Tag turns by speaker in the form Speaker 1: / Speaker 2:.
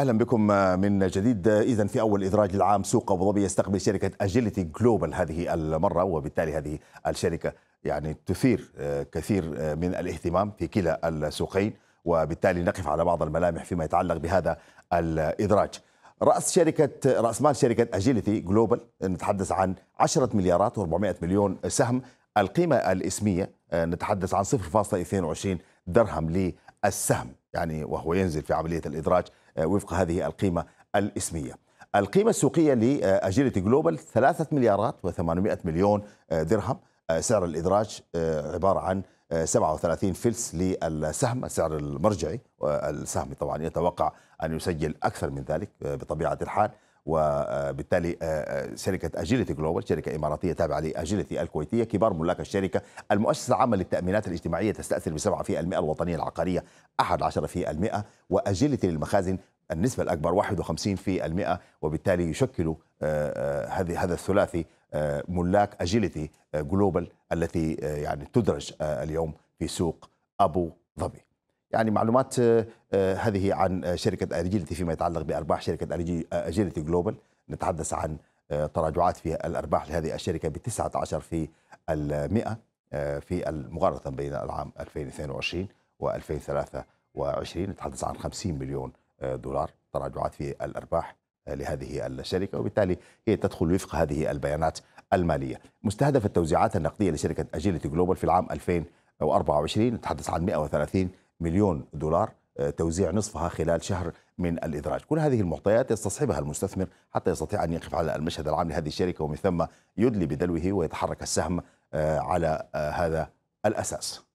Speaker 1: اهلا بكم آه، من جديد آه، اذا في اول ادراج العام سوق ابو ظبي يستقبل شركه اجيلتي جلوبال هذه المره وبالتالي هذه الشركه يعني تثير آه، كثير من الاهتمام في كلا السوقين وبالتالي نقف على بعض الملامح فيما يتعلق بهذا الادراج. راس شركه راس مال شركه اجيلتي جلوبال نتحدث عن 10 مليارات و400 مليون سهم القيمه الاسميه نتحدث عن 0.22 درهم للسهم. يعني وهو ينزل في عملية الإدراج آه، وفق هذه القيمة الإسمية القيمة السوقية لأجيلتي جلوبال 3 مليارات و800 مليون آه، درهم آه، سعر الإدراج عبارة عن 37 فلس للسهم السعر المرجعي السهم طبعا يتوقع أن يسجل أكثر من ذلك بطبيعة الحال وبالتالي آه، آه، شركة أجيلتي جلوبال شركة إماراتية تابعة لأجيلتي الكويتية كبار ملاك الشركة المؤسسة العامة للتأمينات الاجتماعية تستأثر بسبعة في المئة الوطنية العقارية أحد عشر في المئة وأجيلتي للمخازن النسبة الأكبر 51 في المئة وبالتالي يشكل آه، هذه هذا الثلاثي ملاك أجيلتي جلوبال التي يعني تدرج اليوم في سوق أبو ظبي يعني معلومات آه، آه، هذه عن آه، شركة أجيلتي فيما يتعلق بأرباح شركة أجيلتي جلوبال نتحدث عن تراجعات في الأرباح لهذه الشركة ب 19 في المئة في مقارنة بين العام 2022 و 2023 نتحدث عن 50 مليون دولار تراجعات في الأرباح لهذه الشركة وبالتالي هي تدخل وفق هذه البيانات المالية مستهدف التوزيعات النقدية لشركة أجيلتي جلوبال في العام 2024 نتحدث عن 130 مليون دولار آه، توزيع نصفها خلال شهر من الإدراج كل هذه المعطيات يستصحبها المستثمر حتى يستطيع أن يقف على المشهد العام لهذه الشركة ومن ثم يدلي بدلوه ويتحرك السهم آه، على آه، هذا الأساس